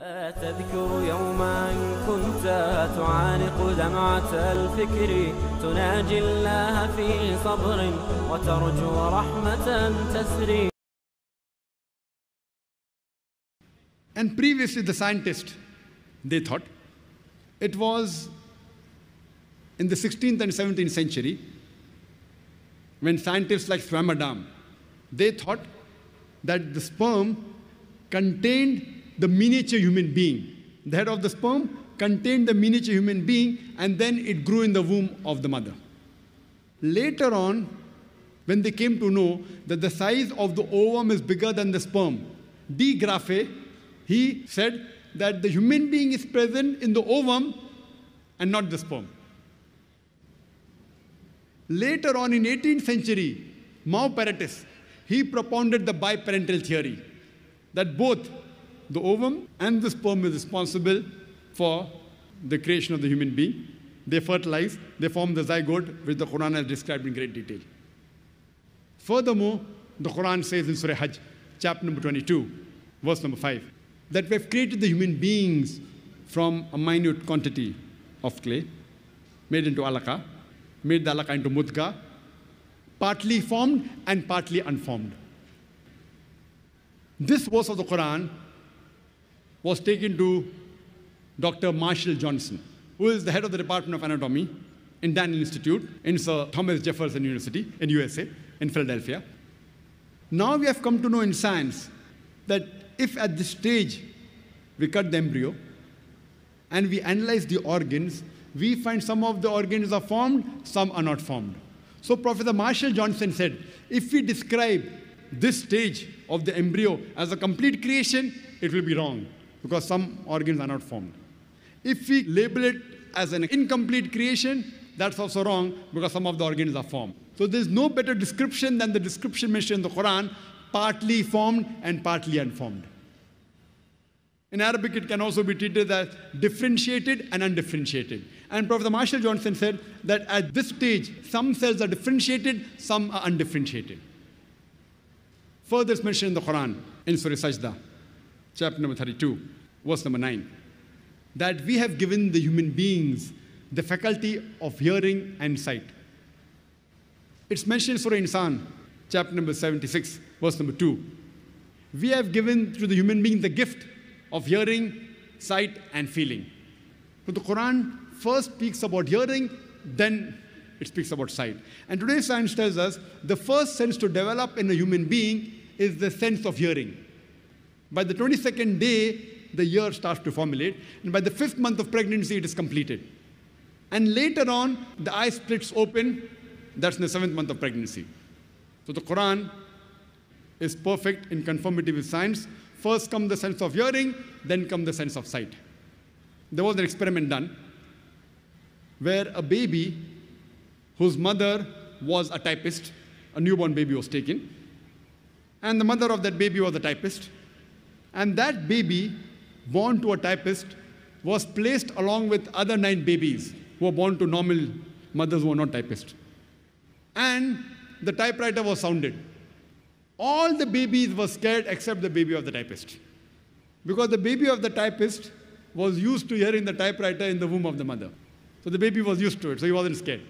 أتذكر يوما كنت تعانق دمعة الفكر تناجي الله في صبر وترجو رحمة تسري And previously the scientists, they thought it was in the 16th and 17th century when scientists like Swammerdam, they thought that the sperm contained the miniature human being. The head of the sperm contained the miniature human being and then it grew in the womb of the mother. Later on, when they came to know that the size of the ovum is bigger than the sperm, De Graffe, he said that the human being is present in the ovum and not the sperm. Later on in 18th century, Mao Paratus, he propounded the biparental theory that both the ovum and the sperm is responsible for the creation of the human being. They fertilize, they form the zygote, which the Quran has described in great detail. Furthermore, the Quran says in Surah Hajj, chapter number 22, verse number 5, that we have created the human beings from a minute quantity of clay, made into alaka, made the alaka into mudga, partly formed and partly unformed. This verse of the Quran was taken to Dr. Marshall Johnson, who is the head of the Department of Anatomy in Daniel Institute in Sir Thomas Jefferson University in USA, in Philadelphia. Now we have come to know in science that if at this stage we cut the embryo and we analyze the organs, we find some of the organs are formed, some are not formed. So Professor Marshall Johnson said, if we describe this stage of the embryo as a complete creation, it will be wrong because some organs are not formed. If we label it as an incomplete creation, that's also wrong because some of the organs are formed. So there's no better description than the description mentioned in the Quran, partly formed and partly unformed. In Arabic, it can also be treated as differentiated and undifferentiated. And Professor Marshall Johnson said that at this stage, some cells are differentiated, some are undifferentiated. Further, it's mentioned in the Quran in Surah Sajdah chapter number 32, verse number 9, that we have given the human beings the faculty of hearing and sight. It's mentioned in Surah Insan, chapter number 76, verse number 2. We have given to the human being the gift of hearing, sight, and feeling. So the Quran first speaks about hearing, then it speaks about sight. And today science tells us the first sense to develop in a human being is the sense of hearing. By the 22nd day, the year starts to formulate. And by the fifth month of pregnancy, it is completed. And later on, the eye splits open. That's in the seventh month of pregnancy. So the Quran is perfect in conformity with science. First come the sense of hearing, then come the sense of sight. There was an experiment done where a baby whose mother was a typist, a newborn baby was taken, and the mother of that baby was a typist, and that baby, born to a typist, was placed along with other nine babies who were born to normal mothers who were not typists. And the typewriter was sounded. All the babies were scared except the baby of the typist. Because the baby of the typist was used to hearing the typewriter in the womb of the mother. So the baby was used to it, so he wasn't scared.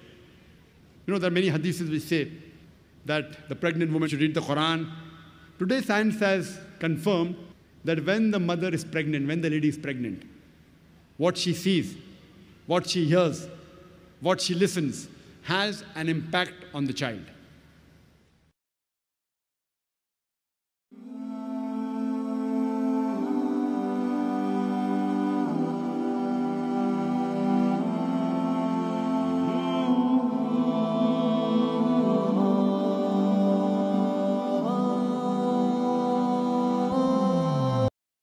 You know, there are many hadiths which say that the pregnant woman should read the Quran. Today, science has confirmed that when the mother is pregnant, when the lady is pregnant, what she sees, what she hears, what she listens has an impact on the child.